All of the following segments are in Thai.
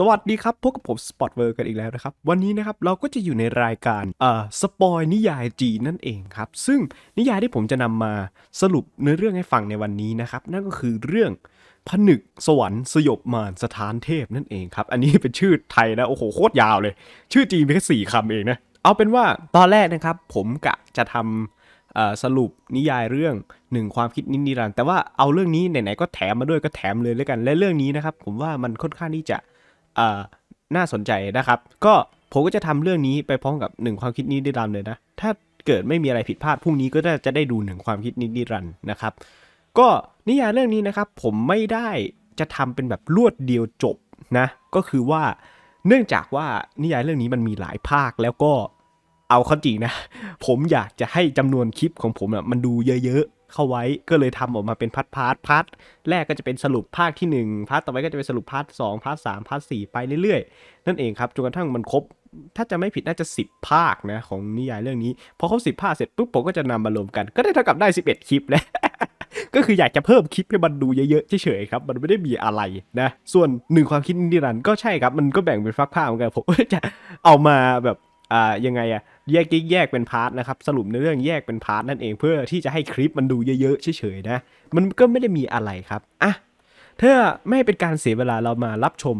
สวัสดีครับพบกับผมสปอตเวอร์กันอีกแล้วนะครับวันนี้นะครับเราก็จะอยู่ในรายการเอ่อสปอยนิยายจีนนั่นเองครับซึ่งนิยายที่ผมจะนำมาสรุปเนื้อเรื่องให้ฟังในวันนี้นะครับนั่นก็คือเรื่องผนึก สวรรค์สยบมารสถานเทพนั่นเองครับอันนี้เป็นชื่อไทยนะโอ้โหโคตรยาวเลย ชื่อจีนมีแค่สี่คำเองนะเอาเป็นว่าตอนแรกนะครับผมกะจะทำสรุปนิยายเรื่อง หนึ่งความคิดนิรันดร์แต่ว่าเอาเรื่องนี้ไหนๆก็แถมมาด้วยก็แถมเลยแล้วกัน และเรื่องนี้นะครับผมว่ามันค่อนข้างที่จะน่าสนใจนะครับ ก็ผมก็จะทำเรื่องนี้ไปพร้อมกับหนึ่งความคิดนี้ดิรันเลยนะ ถ้าเกิดไม่มีอะไรผิดพลาดพรุ่งนี้ก็จะได้ดูหนึ่งความคิดนี้ดิรันนะครับ ก็นิยายเรื่องนี้นะครับผมไม่ได้จะทำเป็นแบบรวดเดียวจบนะ ก็คือว่าเนื่องจากว่านิยายเรื่องนี้มันมีหลายภาคแล้วก็เอาข้อจริงนะ ผมอยากจะให้จำนวนคลิปของผมมันดูเยอะเข้าไว้ก็เลยทำออกมาเป็นพาร์ทพาร์ทพาร์ทแรกก็จะเป็นสรุปภาคที่ 1พาร์ทต่อไปก็จะเป็นสรุปพาร์ทสองพาร์ทสามพาร์ทสี่ไปเรื่อยๆ นั่นเองครับจนกระทั่งมันครบถ้าจะไม่ผิด น่าจะ 10 ภาคนะของนิยายเรื่องนี้พอครบสิบภาคเสร็จปุ๊บผมก็จะนำมารวมกันก็ได้เท่ากับได้ 11 คลิปแล้วก็คืออยากจะเพิ่มคลิปให้มันดูเยอะๆเฉยๆครับมันไม่ได้มีอะไรนะ ส่วนหนึ่งความคิดนิรันด์ก็ใช่ครับมันก็แบ่งเป็นฟักผ้าเหมือนกันผมจะเอามาแบบอ่ายังไงอะแยกแยกเป็นพาร์ทนะครับสรุปในเรื่องแยกเป็นพาร์ทนั่นเองเพื่อที่จะให้คลิปมันดูเยอะๆ เฉยๆ นะ มันก็ไม่ได้มีอะไรครับ อ่ะเ้าอไม่เป็นการเสียเวลาเรามารับชม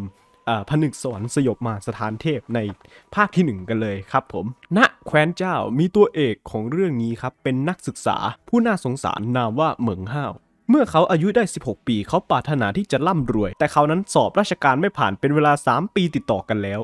ผนึกสค์สยบมาสถานเทพในภาคที่ 1 กันเลยครับผม ณแคว้นเจ้ามีตัวเอกของเรื่องนี้ครับ เป็นนักศึกษาผู้น่าสงสาร นามว่าเหมิงห้าวเมื่อเขาอายุได้ 16 ปี เขาปรารถนาที่จะร่ำรวย แต่เขานั้นสอบราชการไม่ผ่านเป็นเวลา 3 ปีติดต่อกันแล้ว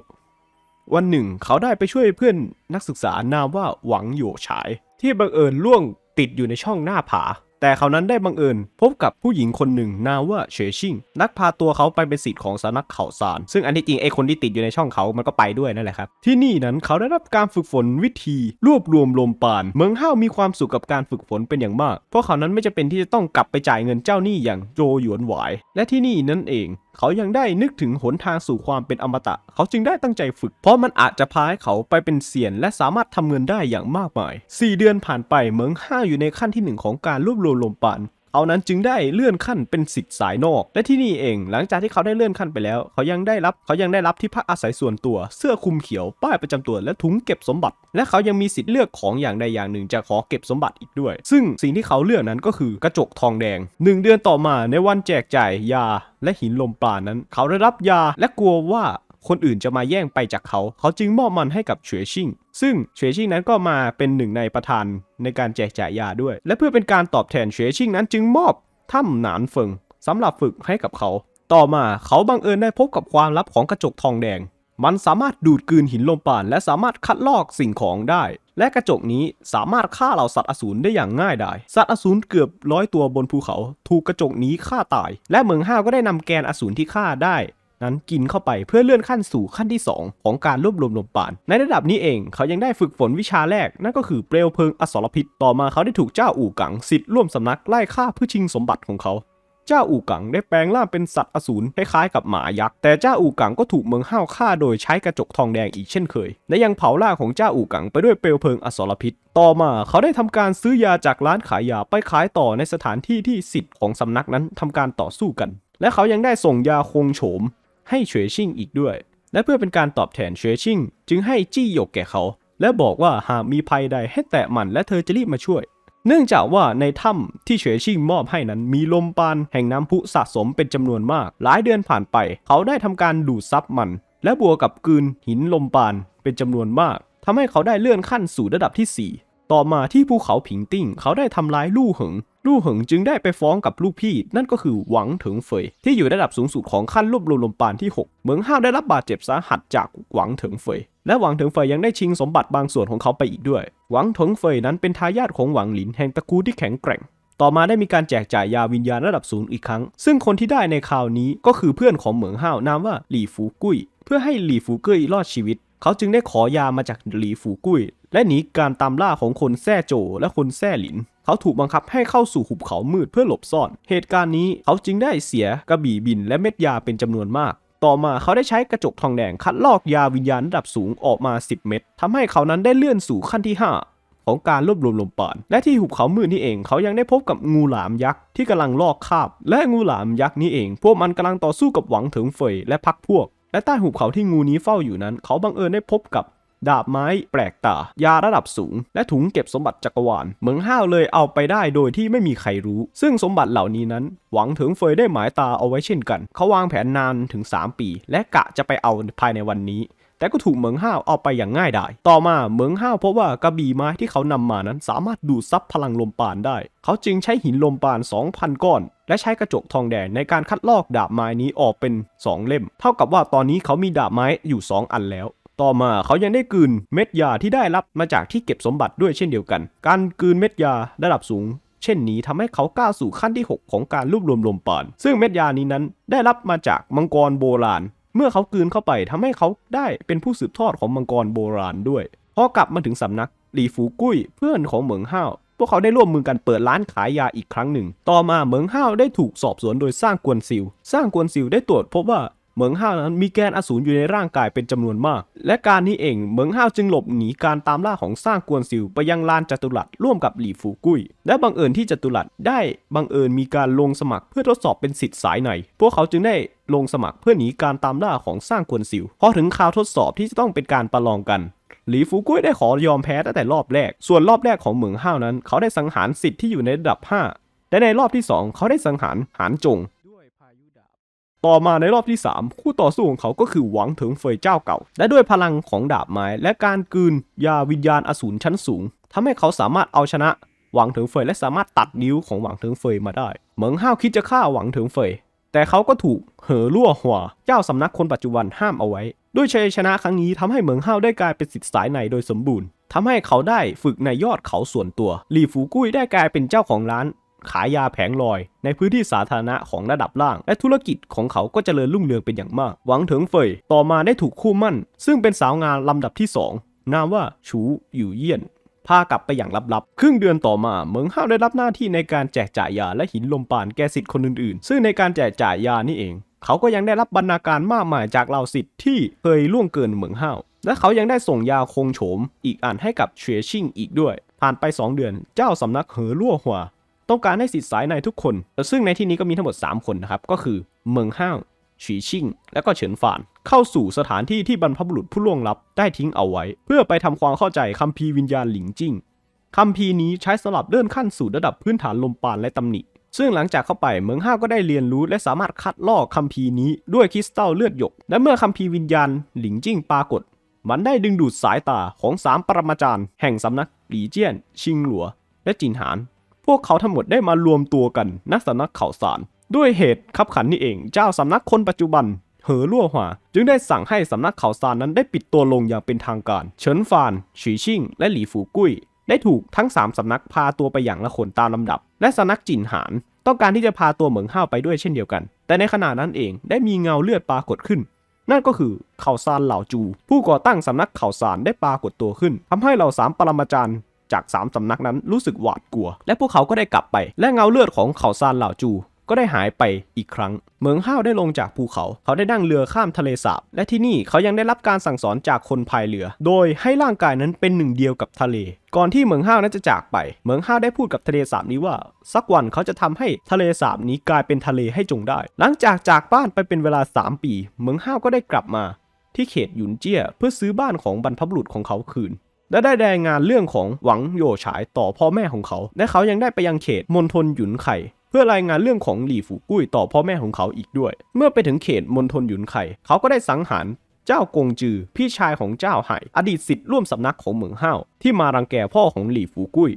วันหนึ่งเขาได้ไปช่วยเพื่อนนักศึกษานามว่าหวังโยฉาย ที่บังเอิญล่วงติดอยู่ในช่องหน้าผาแต่เขานั้นได้บังเอิญพบกับผู้หญิงคนหนึ่งนาว่าเฉชิงนักพาตัวเขาไปเป็นสิทธิ์ของสนักข่าวสารซึ่งอันที่จริงไอคนที่ติดอยู่ในช่องเขามันก็ไปด้วยนั่นแหละครับที่นี่นั้นเขาได้รับการฝึกฝนวิธีรวบรวมลมปาน เมืองห้ามีความสุขกับการฝึกฝนเป็นอย่างมาก เพราะเขานั้นไม่จะเป็นที่จะต้องกลับไปจ่ายเงินเจ้าหนี้อย่างโจหยวนหวายและที่นี่นั่นเอง เขายังได้นึกถึงหนทางสู่ความเป็นอมตะ เขาจึงได้ตั้งใจฝึกเพราะมันอาจจะพาให้เขาไปเป็นเสียนและสามารถทำเงินได้อย่างมากมาย 4 เดือนผ่านไปเมืองห้าอยู่ในขั้นที่ 1 ของการรวบรวลมปาน เอานั้นจึงได้เลื่อนขั้นเป็นสิทธิ์สายนอก และที่นี่เอง หลังจากที่เขาได้เลื่อนขั้นไปแล้ว เขายังได้รับ เขายังได้รับที่พักอาศัยส่วนตัว เสื้อคลุมเขียว ป้ายประจำตัว และถุงเก็บสมบัติ และเขายังมีสิทธิ์เลือกของอย่างใดอย่างหนึ่งจากขอเก็บสมบัติอีกด้วย ซึ่งสิ่งที่เขาเลือกนั้นก็คือกระจกทองแดงหนึ่งเดือนต่อมาในวันแจกจ่ายยาและหินลมปรานนั้น เขาได้รับยาและกลัวว่าคนอื่นจะมาแย่งไปจากเขา เขาจึงมอบมันให้กับเฉวชิง ซึ่งเฉวชิงนั้นก็มาเป็นหนึ่งในประธาน ในการแจกจ่ายยาด้วย และเพื่อเป็นการตอบแทนเฉวชิงนั้นจึงมอบถ้ำหนานเฟิงสำหรับฝึกให้กับเขา ต่อมาเขาบังเอิญได้พบกับความลับของกระจกทองแดง มันสามารถดูดกลืนหินลมปาน และสามารถคัดลอกสิ่งของได้ และกระจกนี้สามารถฆ่าเหล่าสัตว์อสูรได้อย่างง่ายดายสัตว์อสูรเกือบร้อยตัวบนภูเขาถูกกระจกนี้ฆ่าตาย และเมืองห้าวก็ได้นำแกนอสูรที่ฆ่าได้ั้นกินเข้าไปเพื่อเลื่อนขั้นสู่ขั้นที่ 2 ของการรวบรวมลมปาน ในระดับนี้เอง เขายังได้ฝึกฝนวิชาแรก นั่นก็คือเปลวเพลิงอสรพิษ ต่อมาเขาได้ถูกเจ้าอู่กังสิทธิ์ร่วมสำนัก ไล่ฆ่าเพื่อชิงสมบัติของเขา เจ้าอู่กังได้แปลงร่างเป็นสัตว์อสูรคล้ายๆกับหมายักษ์ แต่เจ้าอู่กังก็ถูกเมืองห้าวฆ่า โดยใช้กระจกทองแดงอีกเช่นเคย และยังเผาร่างของเจ้าอู่กังไปด้วยเปลวเพลิงอสรพิษ ต่อมาเขาได้ทำการซื้อยาจากร้านขายยาไปขายต่อในสถานที่ที่สิทธิ์ของสำนักนั้นทำการต่อสู้กัน และเขายังได้ส่งยาคงโฉมให้เฉยชิ่งอีกด้วย และเพื่อเป็นการตอบแทนเฉยชิ่งจึงให้จี้หยกแก่เขา และบอกว่าหากมีภัยใดให้แตะมันและเธอจะรีบมาช่วย เนื่องจากว่าในถ้ำ ที่เฉยชิ่งมอบให้นั้นมีลมปาน แห่งน้ำพุสะสมเป็นจำนวนมาก หลายเดือนผ่านไปเขาได้ทำการดูดซับมัน และบวกกับกืนหินลมปาน เป็นจำนวนมากทำให้เขาได้เลื่อนขั้นสู่ระดับที่ 4 ต่อมาที่ภูเขาผิงติ้ง เขาได้ทำลายลู่หึงลู่เหิงจึงได้ไปฟ้องกับลูกพี่นั่นก็คือหวังถึงเฟย ที่อยู่ระดับสูงสุดของขั้นรวบรวมลมปานที่ 6 เหมืองห้าวได้รับบาดเจ็บสาหัสจากหวังถึงเฟยและหวังถึงเฟยยังได้ชิงสมบัติบางส่วนของเขาไปอีกด้วย หวังถึงเฟยนั้นเป็นทายาทของหวังหลินแห่งตระกูลที่แข็งแกร่ง ต่อมาได้มีการแจกจ่ายยาวิญญาณระดับสูงอีกครั้ง ซึ่งคนที่ได้ในคราวนี้ก็คือเพื่อนของเหมืองห้าวนามว่าหลี่ฟูกุ้ย เพื่อให้หลี่ฟูกุ้ยรอดชีวิต เขาจึงได้ขอยามาจากหลี่ฟูกุ้ยและหนีการตามล่าของคนแซ่โจและคนแซ่หลิน เขาถูกบังคับให้เข้าสู่หุบเขามืดเพื่อหลบซ่อน เหตุการณ์นี้เขาจึงได้เสีย กระบี่บินและเม็ดยาเป็นจำนวนมาก ต่อมาเขาได้ใช้กระจกทองแดงคัดลอกยาวิญญาณระดับสูงออกมา 10 เม็ดทำให้เขานั้นได้เลื่อนสู่ขั้นที่ 5 ของการรวบรวมลมปานและที่หุบเขามืดนี่เองเขายังได้พบกับงูหลามยักษ์ที่กำลังลอกคาบ และงูหลามยักษ์นี่เอง พวกมันกำลังต่อสู้กับหวังถึงเฟยและพักพวก และใต้หุบเขาที่งูนี้เฝ้าอยู่นั้น เขาบังเอิญได้พบกับดาบไม้แปลกตา ยาระดับสูง และถุงเก็บสมบัติจักรวาลเหมืองห้าวเลยเอาไปได้โดยที่ไม่มีใครรู้ ซึ่งสมบัติเหล่านี้นั้น หวังถึงเฟยได้หมายตาเอาไว้เช่นกัน เขาวางแผนนานถึง 3 ปี และกะจะไปเอาภายในวันนี้แต่ก็ถูกเหมืองห้าวเอาไปอย่างง่ายดายต่อมาเหมืองห้าวพบว่ากระบี่ไม้ที่เขานำมานั้นสามารถดูดซับพลังลมปานได้ เขาจึงใช้หินลมปาน2,000ก้อน และใช้กระจกทองแดงในการคัดลอกดาบไม้นี้ออกเป็น 2 เล่ม เท่ากับว่าตอนนี้เขามีดาบไม้อยู่ 2 อันแล้วต่อมาเขายังได้กืนเม็ดยาที่ได้รับมาจากที่เก็บสมบัติด้วยเช่นเดียวกัน การกืนเม็ดยาระดับสูง เช่นนี้ทำให้เขาก้าวสู่ขั้นที่ 6 ของการรวบรวมลมปานซึ่งเม็ดยานี้นั้นได้รับมาจากมังกรโบราณ เมื่อเขากืนเข้าไปทำให้เขาได้เป็นผู้สืบทอดของมังกรโบราณด้วยพอกลับมาถึงสำนักหลีฝูกุ้ยเพื่อนของเหมิงห้าวพวกเขาได้ร่วมมือกันเปิดร้านขายยาอีกครั้งหนึ่ง ต่อมาเหมิงห้าวได้ถูกสอบสวนโดยสร้างกวนซิลสร้างกวนซิลได้ตรวจพบว่าเหมิงห้าวนั้นมีแกนอสูรอยู่ในร่างกายเป็นจำนวนมาก และการนี้เองเหมิงห้าวจึงหลบหนีการตามล่าของสร้างกวนซิวไปยังลานจัตุรัสร่วมกับหลี่ฟูกุ้ย และบังเอิญที่จัตุรัสได้บังเอิญมีการลงสมัครเพื่อทดสอบเป็นสิทธิ์สายใน พวกเขาจึงได้ลงสมัครเพื่อหนีการตามล่าของสร้างกวนซิวพอถึงคราวทดสอบที่จะต้องเป็นการประลองกัน หลีฟูกุ้ยได้ขอยอมแพ้ตั้งแต่รอบแรก ส่วนรอบแรกของเหมิงห้าวนั้น เขาได้สังหารสิทธิ์ที่อยู่ในระดับ5และในรอบที่ 2 เขาได้สังหารหานจงต่อมาในรอบที่ 3 คู่ต่อสู้ของเขาก็คือหวังถึงเฟยเจ้าเก่า และด้วยพลังของดาบไม้และการกืนยาวิญญาณอสูรชั้นสูงทำให้เขาสามารถเอาชนะหวังถึงเฟยและสามารถตัดนิ้วของหวังถึงเฟยมาได้เหมิงห้าวคิดจะฆ่าหวังถึงเฟยแต่เขาก็ถูกเหอลั่วหัวเจ้าสำนักคนปัจจุบันห้ามเอาไว้ ด้วยชัยชนะครั้งนี้ทำให้เหมิงห้าวได้กลายเป็นสิทธิสายในโดยสมบูรณ์ทำให้เขาได้ฝึกในยอดเขาส่วนตัวหลี่ฟูกุ้ยได้กลายเป็นเจ้าของร้านขายยาแผงลอยในพื้นที่สาธารณะของระดับล่าง และธุรกิจของเขาก็จเจริญรุ่งเรืองเป็นอย่างมาก หวังถึงเฟย ต่อมาได้ถูกคู่มั่น ซึ่งเป็นสาวงานลำดับที่2นามว่าชูอยู่เยี่ยนพากลับไปอย่างลับๆครึ่งเดือนต่อมาเหมิงห้าวได้รับหน้าที่ในการแจกจ่ายยาและหินลมปานแก่สิทธิ์คนอื่นๆ ซึ่งในการแจกจ่ายยานี่เอง เขาก็ยังได้รับบรรณาการมากมายจากเหล่าสิทธิ์ที่เคยล่วงเกินเหมิงห้าวและเขายังได้ส่งยาคงโฉมอีกอันให้กับเฉวชิงอีกด้วยผ่านไป 2 เดือนเจ้าสำนักเหอลั่วหัวต้องการให้สิทธิ์สายในทุกคน ซึ่งในที่นี้ก็มีทั้งหมด 3 คนนะครับ ก็คือ เมืองห้าวฉีชิ่งและก็เฉินฝาน เข้าสู่สถานที่ที่บรรพบุรุษผู้ล่วงลับได้ทิ้งเอาไว้ เพื่อไปทำความเข้าใจคัมภีร์วิญญาณหลิงจิ้งคัมภีร์นี้ใช้สำหรับเลื่อนขั้นสู่ระดับพื้นฐานลมปานและตำหนิ ซึ่งหลังจากเข้าไปเมืองห้าวก็ได้เรียนรู้ และสามารถคัดลอกคัมภีร์นี้ด้วยคริสตัลเลือดหยก และเมื่อคัมภีร์วิญญาณ หลิงจิ้งปรากฏ มันได้ดึงดูดสายตาของสามปรมาจารย์แห่งสำนักหลีเจี้ยน ชิงหลัว และจินหานพวกเขาทั้งหมดได้มารวมตัวกันณสำนักข่าวสารด้วยเหตุขับขันนี้เอง เจ้าสำนักคนปัจจุบันเหอลั่วหวาจึงได้สั่งให้สำนักข่าวสารนั้นได้ปิดตัวลงอย่างเป็นทางการเฉินฟาน ฉีชิ่งและหลีฝูกุ้ย ได้ถูกทั้ง 3สำนักพาตัวไปอย่างละคนตามลำดับ และสำนักจินหานต้องการที่จะพาตัวเหมิงห้าวไปด้วยเช่นเดียวกัน แต่ในขณะนั้นเองได้มีเงาเลือดปรากฏขึ้น นั่นก็คือข่าวสารเหล่าจู ผู้ก่อตั้งสำนักข่าวสารได้ปรากฏตัวขึ้น ทำให้เหล่าสามปรมาจารย์จาก3สสำนักนั้นรู้สึกหวาดกลัว และพวกเขาก็ได้กลับไป และเงาเลือดของเขาซานเหล่าจูก็ได้หายไปอีกครั้งเหมืองห้าวได้ลงจากภูเขาเขาได้นั่งเรือข้ามทะเลสาบและที่นี่เขายังได้รับการสั่งสอนจากคนพายเรือ โดยให้ร่างกายนั้นเป็นหนึ่งเดียวกับทะเล ก่อนที่เหมืองห้าวนั้นจะจากไป เหมืองห้าวได้พูดกับทะเลสาบนี้ว่า สักวันเขาจะทำให้ทะเลสาบนี้กลายเป็นทะเลให้จงได้ หลังจากจากบ้านไปเป็นเวลา 3 ปี เหมืองห้าวก็ได้กลับมา ที่เขตหยุนเจี้ยเพื่อซื้อบ้านของบรรพบุรุษของเขาคืนและได้รงงานเรื่องของหวังโยฉายต่อพ่อแม่ของเขา และเขายังได้ไปยังเขตมณฑลหยุนไข่พื่อรายงานเรื่องของหลี่ฝูกุ้ยต่อพ่อแม่ของเขาอีกด้วย เมื่อไปถึงเขตมณฑลหยุนไข่เขาก็ได้สังหาร เจ้ากงจือ พี่ชายของเจ้าไห่ อดีตสิทธิ์ร่วมสำนักของเหมืองห้าวที่มารังแกพ่อของหลี่ฝูกุ้ย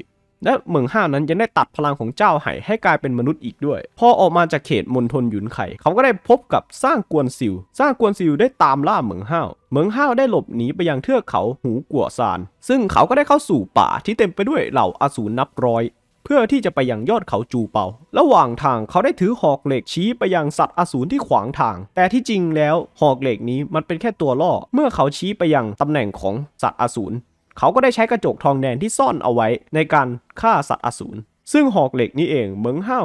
และเหมืองห้าวนั้นยังได้ตัดพลังของเจ้าไห่ให้กลายเป็นมนุษย์อีกด้วยพอออกมาจากเขตมณฑลหยุนไข่เขาก็ได้พบกับสร้างกวนซิวสร้างกวนซิวได้ตามล่าเหมืองห้าวเหมืองห้าวได้หลบหนีไปยังเทือกเขาหูกัวซาน ซึ่งเขาก็ได้เข้าสู่ป่าที่เต็มไปด้วยเหล่าอสูรนับร้อยเพื่อที่จะไปยังยอดเขาจูเปาระหว่างทางเขาได้ถือหอกเหล็กชี้ไปยังสัตว์อสูรที่ขวางทาง แต่ที่จริงแล้ว หอกเหล็กนี้มันเป็นแค่ตัวล่อเมื่อเขาชี้ไปยังตำแหน่งของสัตว์อสูรเขาก็ได้ใช้กระจกทองแดงที่ซ่อนเอาไว้ในการฆ่าสัตว์อสูร ซึ่งหอกเหล็กนี้เองเมิงเฮา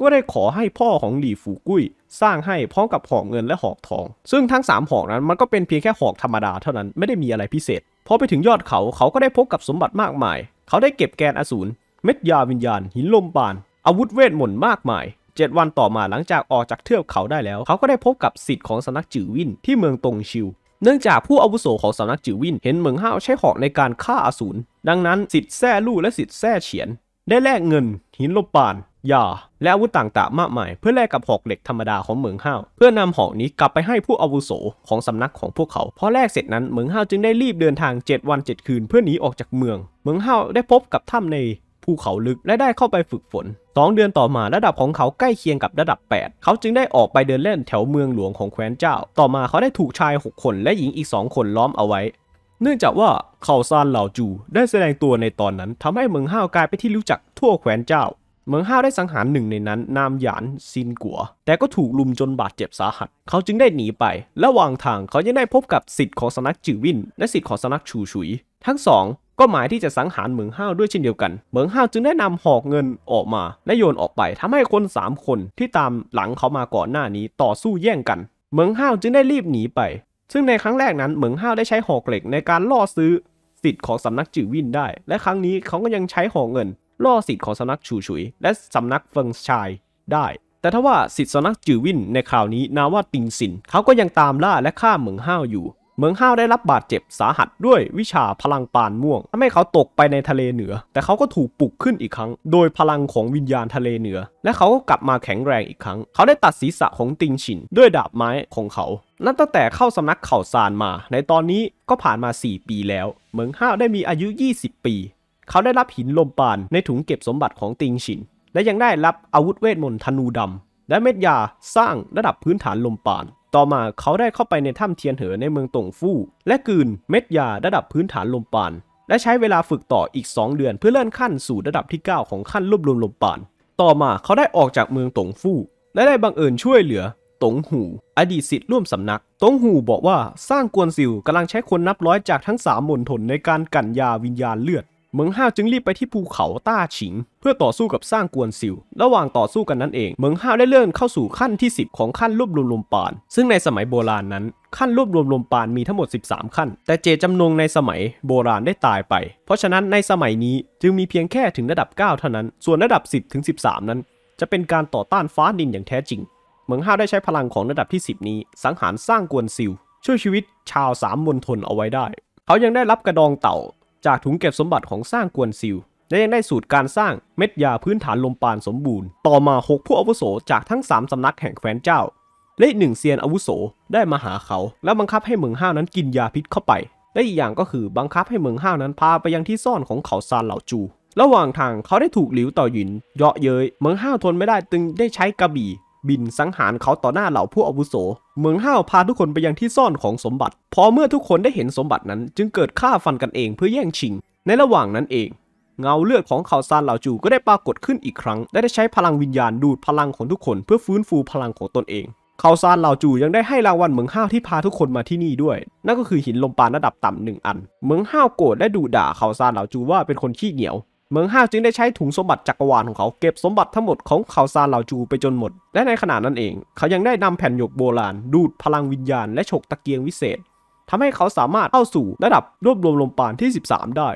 ก็ได้ขอให้พ่อของหลี่ฝูกุ้ย สร้างให้พร้อมกับหอกเงินและหอกทอง ซึ่งทั้ง3หอกนั้นมันก็เป็นเพียงแค่หอกธรรมดาเท่านั้นไม่ได้มีอะไรพิเศษ พอไปถึงยอดเขาเขาก็ได้พบกับสมบัติมากมาย เขาได้เก็บแกนอสูรเม็ดยาวิญญาณหินลมปาน อาวุธเวทมนต์มากมาย7วันต่อมาหลังจากออกจากเทือกเขาได้แล้ว เขาก็ได้พบกับสิทธิ์ของสนักจือวินที่เมืองตงชิวเนื่องจากผู้อาวุโสของสำนักจิวินเห็นเหมิงห้าวใช้หอกในการฆ่าอาสูรดังนั้นสิทธิ์แท่ลู่และสิทธิ์แท่เฉียนได้แลกเงินหินลบปานยาและอาวุธต่างๆมากมายเพื่อแลกกับหอกเหล็กธรรมดาของเหมิงห้าวเพื่อนำหอกนี้กลับไปให้ผู้อาวุโสของสำนักของพวกเขาพอแลกเสร็จนั้นเหมิงห้าวจึงได้รีบเดินทาง7วัน7 คืนเพื่อหนีออกจากเมืองเหมิงห้าวได้พบกับถ้ำในภูเขาลึกและได้เข้าไปฝึกฝน 2 เดือนต่อมาระดับของเขาใกล้เคียงกับระดับ 8 เขาจึงได้ออกไปเดินเล่นแถวเมืองหลวงของแคว้นเจ้า ต่อมาเขาได้ถูกชาย 6 คนและหญิงอีก2คนล้อมเอาไว้เนื่องจากว่าเขาซานเหล่าจู ได้แสดงตัวในตอนนั้นทำให้เมืองห้าวกลายไปที่รู้จักทั่วแคว้นเจ้า เมืองห้าวได้สังหารหนึ่งในนั้น นามหยานซินกัวแต่ก็ถูกลุมจนบาดเจ็บสาหัส เขาจึงได้หนีไป ระหว่างทางเขายังได้พบกับสิทธิ์ของสนักจือวิน และสิทธิ์ของสนักชูฉุยทั้งสองก็หมายที่จะสังหารเหมืองห้าวด้วยเช่นเดียวกัน เหมืองห้าวจึงได้นำหอกเงินออกมาและโยนออกไปทำให้คน3คนที่ตามหลังเขามาก่อนหน้านี้ต่อสู้แย่งกัน เหมืองห้าวจึงได้รีบหนีไป ซึ่งในครั้งแรกนั้นเหมืองห้าวได้ใช้หอกเหล็กในการล่อซื้อสิทธิ์ของสำนักจื่อวินได้ และครั้งนี้เขาก็ยังใช้หอกเงินล่อสิทธิ์ของสำนักชูฉุยและสำนักเฟิงชายได้ แต่ถ้าว่าสิทธิ์สำนักจื่อวินในคราวนี้นาว่าติงสินเขาก็ยังตามล่าและฆ่าเหมืองห้าวอยู่เมืองห้าวได้รับบาดเจ็บสาหัสด้วยวิชาพลังปานม่วงทำให้เขาตกไปในทะเลเหนือ แต่เขาก็ถูกปลุกขึ้นอีกครั้งโดยพลังของวิญญาณทะเลเหนือ และเขาก็กลับมาแข็งแรงอีกครั้ง เขาได้ตัดศีรษะของติงฉินด้วยดาบไม้ของเขานันตั้งแต่เข้าสำนักเข่าซานมา ในตอนนี้ก็ผ่านมา 4 ปีแล้วเมืองห้าวได้มีอายุ 20 ปี เขาได้รับหินลมปานในถุงเก็บสมบัติของติงฉินและยังได้รับอาวุธเวทมนต์ธนูดำและเม็ดยาสร้างระดับพื้นฐานลมปานต่อมาเขาได้เข้าไปในถ้ำเทียนเหอในเมืองตงฟู่และกืนเม็ดยาระดับพื้นฐานลมปาน และใช้เวลาฝึกต่ออีก 2 เดือนเพื่อเลื่อนขั้นสู่ระดับที่9ของขั้นรวบรวมลมปาน ต่อมาเขาได้ออกจากเมืองตงฟู่และได้บังเอิญช่วยเหลือ ตงหูอดีตสิทธิ์ร่วมสำนักตงหูบอกว่าสร้างกวนซิวกำลังใช้คนนับร้อยจากทั้ง3มณฑลในการกั่นยาวิญญาณเลือดเหมิงห้าวจึงรีบไปที่ภูเขาต้าฉิงเพื่อต่อสู้กับสร้างกวนซิว ระหว่างต่อสู้กันนั้นเองเหมิงห้าวได้เลื่อนเข้าสู่ขั้นที่ 10 ของขั้นรวบรวมลมปาน ซึ่งในสมัยโบราณนั้นขั้นรวบรวมลมปานมีทั้งหมด 13 ขั้นแต่เจจำนงในสมัยโบราณได้ตายไป เพราะฉะนั้นในสมัยนี้จึงมีเพียงแค่ถึงระดับ9เท่านั้น ส่วนระดับ 10ถึง13 นั้น จะเป็นการต่อต้านฟ้าดินอย่างแท้จริงเหมิงห้าวได้ใช้พลังของระดับที่ 10 นี้ สังหารสร้างกวนซิวช่วยชีวิตชาวสามมณฑลเอาไว้ได้เขายังได้รับกระดองเต่าจากถุงเก็บสมบัติของสร้างกวนซิลและยังได้สูตรการสร้างเม็ดยาพื้นฐานลมปานสมบูรณ์ ต่อมา 6 ผู้อาวุโสจากทั้ง 3 สำนักแห่งแคว้นเจ้าและหนึ่งเซียนอาวุโสได้มาหาเขา และบังคับให้เมืองห้าวนั้นกินยาพิษเข้าไปและอีกอย่างก็คือบังคับให้เมืองห้าวนั้นพาไปยังที่ซ่อนของเขาซานเหล่าจู ระหว่างทางเขาได้ถูกหลิวต่อหยินเยาะเย้ยเมืองห้าวทนไม่ได้จึงได้ใช้กระบี่บินสังหารเขาต่อหน้าเหล่าผู้อาวุโสเมืองห้าวพาทุกคนไปยังที่ซ่อนของสมบัติ พอเมื่อทุกคนได้เห็นสมบัตินั้นจึงเกิดฆ่าฟันกันเองเพื่อแย่งชิง ในระหว่างนั้นเอง เงาเลือดของข่าวซานเหล่าจูก็ได้ปรากฏขึ้นอีกครั้งและได้ใช้พลังวิญญาณดูดพลังของทุกคนเพื่อฟื้นฟูพลังของตนเองข่าวซานเหล่าจูยังได้ให้รางวัลเมืองห้าวที่พาทุกคนมาที่นี่ด้วยนั่นก็คือหินลมปานระดับต่ำหนึ่งอันเมืองห้าวโกรธและดูด่าข่าวซานเหล่าจูว่าเป็นคนขี้เหนียวเมืองห้าวจึงได้ใช้ถุงสมบัติจักรวาลของเขาเก็บสมบัติทั้งหมดของเขาซาเหล่าจูไปจนหมด และในขณะนั้นเองเขายังได้นำแผ่นหยกโบราณดูดพลังวิญญาณและฉกตะเกียงวิเศษทำให้เขาสามารถเข้าสู่ระดับรวบรวมลมปานที่ 13 ได้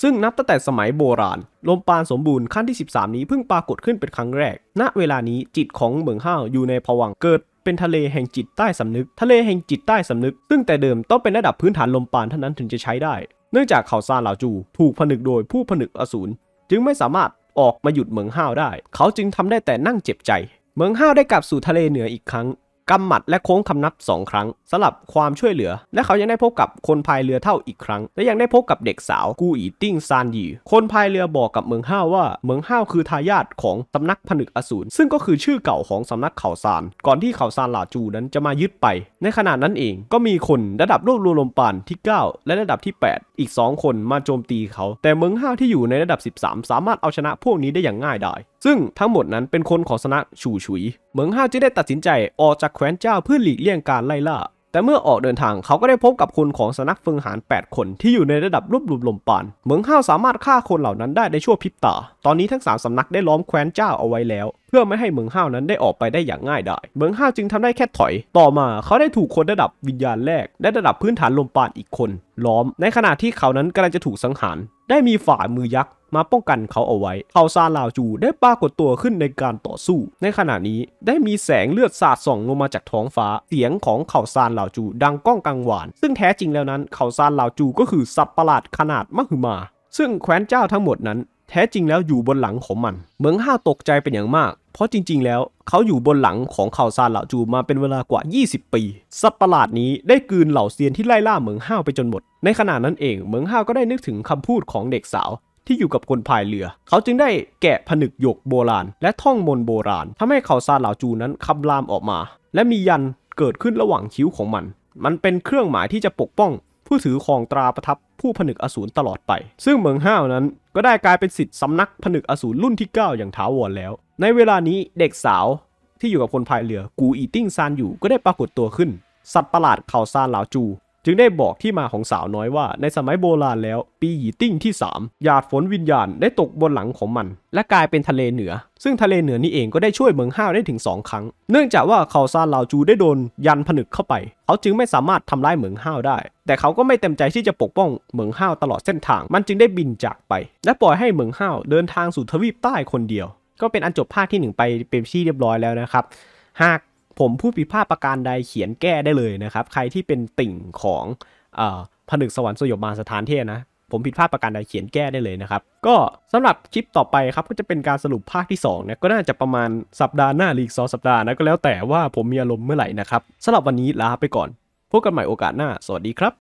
ซึ่งนับตั้งแต่สมัยโบราณลมปานสมบูรณ์ขั้นที่ 13 นี้เพิ่งปรากฏขึ้นเป็นครั้งแรก ณเวลานี้จิตของเหมืองห้าวอยู่ในผวังเกิดเป็นทะเลแห่งจิตใต้สำนึก ทะเลแห่งจิตใต้สำนึก ซึ่งแต่เดิมต้องเป็นระดับพื้นฐานลมปานเท่านั้นถึงจะใช้ได้เนื่องจากเขาซานเหลาจูถูกผนึกโดยผู้ผนึกอสูรจึงไม่สามารถออกมาหยุดเหมืองห้าวได้ เขาจึงทำได้แต่นั่งเจ็บใจเหมืองห้าวได้กลับสู่ทะเลเหนืออีกครั้งกำหมัดและโค้งคำนับสองครั้งสำหรับความช่วยเหลือ และเขายังได้พบกับคนพายเรือเท่าอีกครั้ง และยังได้พบกับเด็กสาวกูอีติ้งซานยีคนพายเรือบอกกับเมืองห้าวว่าเมืองห้าวคือทายาทของสำนักผนึกอสูรซึ่งก็คือชื่อเก่าของสำนักเขาซาน ก่อนที่เขาซานหลาจูนั้นจะมายึดไป ในขณะนั้นเอง ก็มีคนระดับโลกรวมลมปานที่ 9 และระดับที่ 8อีก 2 คนมาโจมตีเขา แต่เมืองห้าที่อยู่ในระดับ 13 สามารถเอาชนะพวกนี้ได้อย่างง่ายดายซึ่งทั้งหมดนั้นเป็นคนของสนะชูฉุยเมืองห้าจึงได้ตัดสินใจออกจากแคว้นเจ้าเพื่อหลีกเลี่ยงการไล่ล่าแต่เมื่อออกเดินทางเขาก็ได้พบกับคนของสนักฟึงหาร 8 คนที่อยู่ในระดับรูปหลุมลมปานเหมืองห้าวสามารถฆ่าคนเหล่านั้นได้ในชั่วพริบตา ตอนนี้ทั้งสาสำนักได้ล้อมแคว้นเจ้าเอาไว้แล้วเพื่อไม่ให้เหมืองห้าวนั้นได้ออกไปได้อย่างง่ายดายเหมืองห้าวจึงทำได้แค่ถอย ต่อมาเขาได้ถูกคนระดับวิญญาณแรกและระดับพื้นฐานลมปานอีกคนล้อมในขณะที่เขานั้นกำลังจะถูกสังหาร ได้มีฝ่ามือยักษ์มาป้องกันเขาเอาไว้ เขาซาลาวจูได้ปรากฏตัวขึ้นในการต่อสู้ ในขณะนี้ได้มีแสงเลือดสาดส่องลงมาจากท้องฟ้า เสียงของเขาซานลาวจู ดังก้องกังวาน ซึ่งแท้จริงแล้วนั้นเขาซานลาวจูก็คือสัตว์ประหลาดขนาดมหึมา ซึ่งแคว้นเจ้าทั้งหมดนั้น แท้จริงแล้วอยู่บนหลังของมันเมืองห้าตกใจเป็นอย่างมาก เพราะจริง ๆ แล้ว เขาอยู่บนหลังของเขาซานเหล่าจูมาเป็นเวลากว่า 20 ปี สัตว์ประหลาดนี้ได้กืนเหล่าเซียนที่ไล่ล่าเหมืองห้าไปจนหมด ในขณะนั้นเองเหมืองห้าก็ได้นึกถึงคำพูดของเด็กสาวที่อยู่กับคนพายเรือ เขาจึงได้แกะผนึกหยกโบราณ และท่องมนโบราณ ทำให้เขาซาเหลาจูนั้นคำรามออกมา และมียันเกิดขึ้นระหว่างคิ้วของมัน มันเป็นเครื่องหมายที่จะปกป้อง ผู้ถือของตราประทับผู้ผนึกอสูรตลอดไป ซึ่งเมืองห้าวนั้น ก็ได้กลายเป็นสิทธิ์สำนักผนึกอสูรรุ่นที่ 9 อย่างทาวรแล้ว ในเวลานี้เด็กสาว ที่อยู่กับคนพายเรือกูอีติ้งซานอยู่ ก็ได้ปรากฏตัวขึ้น สัตว์ประหลาดเขาซานเหลาจูจึงได้บอกที่มาของสาวน้อยว่าในสมัยโบราณแล้ว ปีหยีติ้งที่3หยาดฝนวิญญาณได้ตกบนหลังของมัน และกลายเป็นทะเลเหนือ ซึ่งทะเลเหนือนี้เองก็ได้ช่วยเมืองห้าวได้ถึง 2 ครั้ง เนื่องจากว่าเขาซานเหล่าจูได้โดนยันผนึกเข้าไปเขาจึงไม่สามารถทำร้ายเมืองห้าวได้ แต่เขาก็ไม่เต็มใจที่จะปกป้องเมืองห้าวตลอดเส้นทางมันจึงได้บินจากไป และปล่อยให้เมืองห้าวเดินทางสู่ทวีปใต้คนเดียว ก็เป็นอันจบภาคที่1ไปเป็นที่เรียบร้อยแล้วนะครับหากผมผู้ผิดพลาดประการใดเขียนแก้ได้เลยนะครับใครที่เป็นติ่งของผนึกสวรรค์สยบมาสถานเทศนะผมผิดพลาดประการใดเขียนแก้ได้เลยนะครับก็สำหรับคลิปต่อไปครับก็จะเป็นการสรุปภาคที่2นะก็น่าจะประมาณสัปดาห์หน้าหรืออีกสสัปดาห์นะก็แล้วแต่ว่าผมมีอารมณ์เมื่อไหร่นะครับสำหรับวันนี้ลาไปก่อนพบกันใหม่โอกาสหน้า สวัสดีครับ